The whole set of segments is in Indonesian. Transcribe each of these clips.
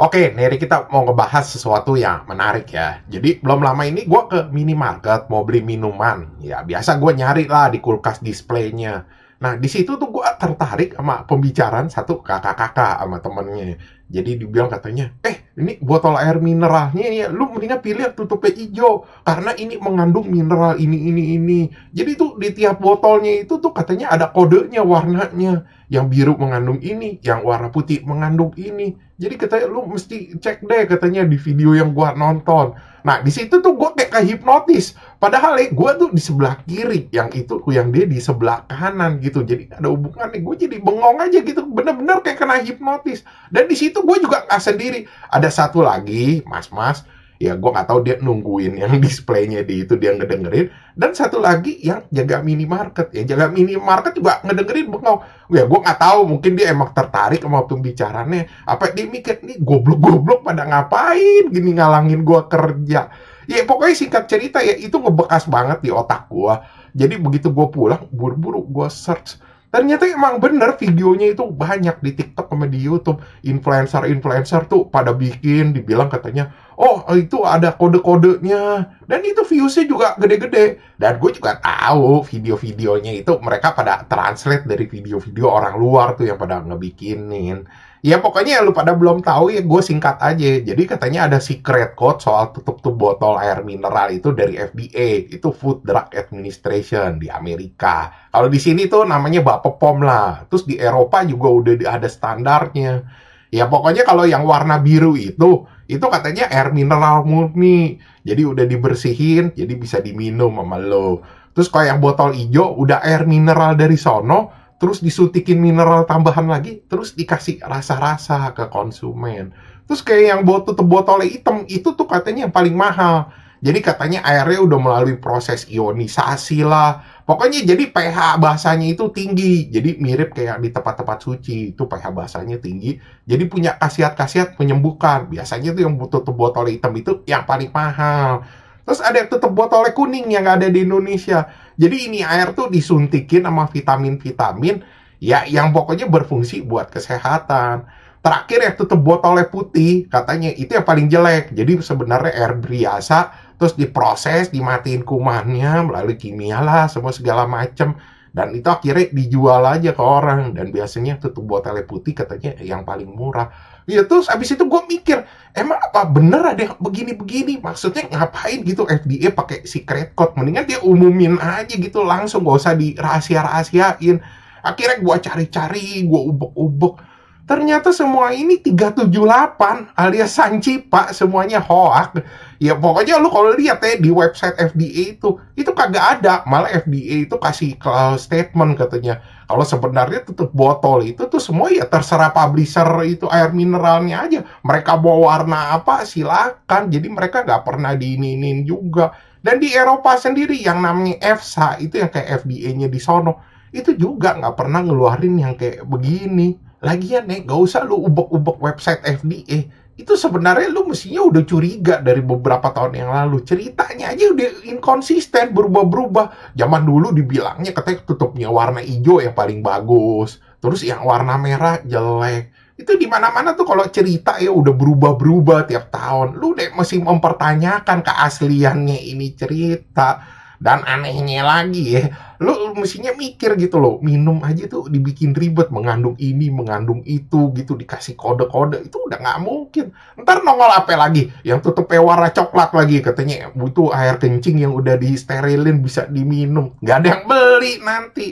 Oke, Neri kita mau ngebahas sesuatu yang menarik ya. Jadi belum lama ini gue ke minimarket mau beli minuman. Ya biasa gue nyari lah di kulkas displaynya. Nah di situ tuh gue tertarik sama pembicaraan satu kakak-kakak sama temennya. Jadi dibilang katanya, eh ini botol air mineralnya ya, lu mendingan pilih yang tutupnya hijau karena ini mengandung mineral ini ini ini. Jadi tuh di tiap botolnya itu tuh katanya ada kodenya warnanya. Yang biru mengandung ini, yang warna putih mengandung ini jadi katanya lu mesti cek deh katanya di video yang gua nonton. Nah di situ tuh gua kayak kehipnotis. Padahal ya eh, gue tuh di sebelah kiri yang itu, yang dia di sebelah kanan gitu. Jadi ada hubungan nih Gue jadi bengong aja gitu. Bener-bener kayak kena hipnotis. Dan di situ gue juga nggak sendiri. Ada satu lagi, mas-mas ya gue nggak tahu dia nungguin yang displaynya di itu dia ngedengerin dan satu lagi yang jaga minimarket ya jaga minimarket juga ngedengerin bengong ya gue nggak tahu mungkin dia emang tertarik sama pembicaranya apa dia mikir nih goblok-goblok pada ngapain gini ngalangin gue kerja ya pokoknya singkat cerita ya itu ngebekas banget di otak gue jadi begitu gue pulang buru-buru gue search ternyata emang bener videonya itu banyak di TikTok sama di YouTube influencer-influencer tuh pada bikin dibilang katanya oh itu ada kode-kodenya dan itu viewsnya juga gede-gede dan gue juga tahu video-videonya itu mereka pada translate dari video-video orang luar tuh yang pada ngebikinin ya pokoknya lu pada belum tahu ya gue singkat aja jadi katanya ada secret code soal tutup tuh botol air mineral itu dari FDA itu Food Drug Administration di Amerika kalau di sini tuh namanya Bapepom lah terus di Eropa juga udah ada standarnya ya pokoknya kalau yang warna biru itu itu katanya air mineral murni jadi udah dibersihin jadi bisa diminum sama lo terus kalau yang botol hijau udah air mineral dari sono terus disuntikin mineral tambahan lagi, terus dikasih rasa-rasa ke konsumen. Terus kayak yang botol botol hitam itu tuh katanya yang paling mahal. Jadi katanya airnya udah melalui proses ionisasi lah. Pokoknya jadi pH bahasanya itu tinggi. Jadi mirip kayak di tempat-tempat suci itu pH bahasanya tinggi. Jadi punya khasiat-khasiat menyembuhkan. Biasanya tuh yang butuh botol hitam itu yang paling mahal. Terus ada yang tutup botol kuning yang ada di Indonesia. Jadi ini air tuh disuntikin sama vitamin-vitamin ya yang pokoknya berfungsi buat kesehatan. Terakhir ya tutup botolnya putih, katanya itu yang paling jelek. Jadi sebenarnya air biasa terus diproses, dimatiin kumannya melalui kimia lah, semua segala macem dan itu akhirnya dijual aja ke orang dan biasanya tutup botolnya putih katanya yang paling murah ya terus abis itu gue mikir emang apa bener ada begini-begini maksudnya ngapain gitu FDA pakai secret code mendingan dia umumin aja gitu langsung gak usah dirahasia-rahasiain akhirnya gue cari-cari gue ubek-ubek Ternyata semua ini 378 alias Sanci Pak semuanya hoak. Ya pokoknya lu kalau lihat ya di website FDA itu itu kagak ada. Malah FDA itu kasih uh, statement katanya kalau sebenarnya tutup botol itu tuh semua ya terserah publisher itu air mineralnya aja. Mereka bawa warna apa silakan. Jadi mereka nggak pernah diininin juga. Dan di Eropa sendiri yang namanya EFSA itu yang kayak FDA-nya di sono itu juga nggak pernah ngeluarin yang kayak begini Lagian nih, gak usah lu ubek-ubek website FDA. Itu sebenarnya lu mestinya udah curiga dari beberapa tahun yang lalu. Ceritanya aja udah inkonsisten, berubah-berubah. Zaman dulu dibilangnya katanya tutupnya warna hijau yang paling bagus. Terus yang warna merah jelek. Itu di mana-mana tuh kalau cerita ya udah berubah-berubah tiap tahun. Lu deh mesti mempertanyakan keasliannya ini cerita dan anehnya lagi ya, lo mestinya mikir gitu loh, minum aja tuh dibikin ribet, mengandung ini, mengandung itu gitu, dikasih kode-kode, itu udah nggak mungkin. Ntar nongol apa lagi? Yang tutup warna coklat lagi, katanya butuh air kencing yang udah disterilin bisa diminum. Nggak ada yang beli nanti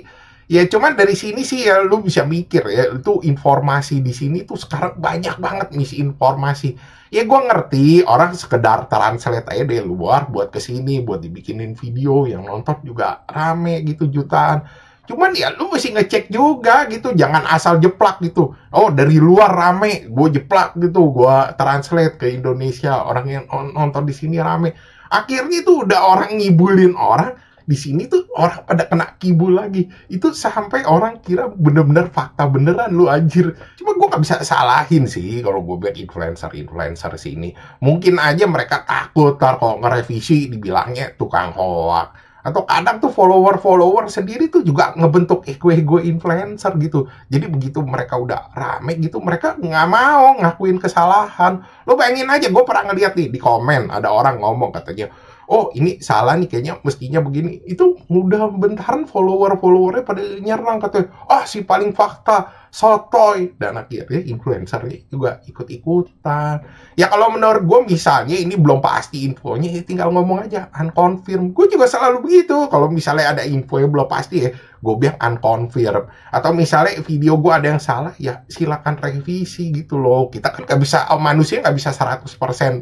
Ya cuman dari sini sih ya lu bisa mikir ya itu informasi di sini tuh sekarang banyak banget misinformasi. Ya gue ngerti orang sekedar translate aja dari luar buat ke sini buat dibikinin video yang nonton juga rame gitu jutaan. Cuman ya lu mesti ngecek juga gitu, jangan asal jeplak gitu. Oh dari luar rame, gue jeplak gitu, gue translate ke Indonesia orang yang nonton di sini rame. Akhirnya tuh udah orang ngibulin orang, di sini tuh orang pada kena kibul lagi itu sampai orang kira bener-bener fakta beneran lu anjir cuma gue nggak bisa salahin sih kalau gue bilang influencer influencer sini mungkin aja mereka takut tar kalau ngerevisi dibilangnya tukang hoak atau kadang tuh follower-follower sendiri tuh juga ngebentuk ego-ego influencer gitu. Jadi begitu mereka udah rame gitu, mereka nggak mau ngakuin kesalahan. Lo pengen aja, gue pernah ngeliat nih di komen ada orang ngomong katanya, oh ini salah nih kayaknya mestinya begini itu mudah bentaran follower followernya pada nyerang katanya ah si paling fakta sotoy dan akhirnya influencer juga ikut-ikutan ya kalau menurut gue misalnya ini belum pasti infonya ya tinggal ngomong aja unconfirm gue juga selalu begitu kalau misalnya ada info yang belum pasti ya gue bilang unconfirm atau misalnya video gue ada yang salah ya silakan revisi gitu loh kita kan gak bisa oh, manusia gak bisa 100%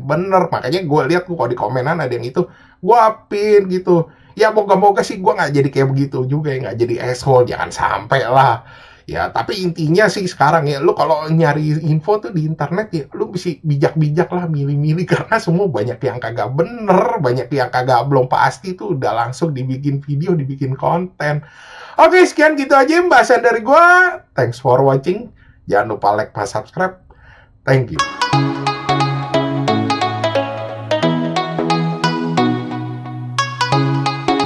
bener makanya gue lihat tuh kalau di komenan ada yang itu gue pin gitu ya moga-moga sih gue gak jadi kayak begitu juga ya gak jadi asshole jangan sampai lah ya tapi intinya sih sekarang ya lu kalau nyari info tuh di internet ya lu bisa bijak-bijak lah milih-milih karena semua banyak yang kagak bener banyak yang kagak belum pasti tuh udah langsung dibikin video dibikin konten oke sekian gitu aja pembahasan dari gua thanks for watching jangan lupa like pas subscribe thank you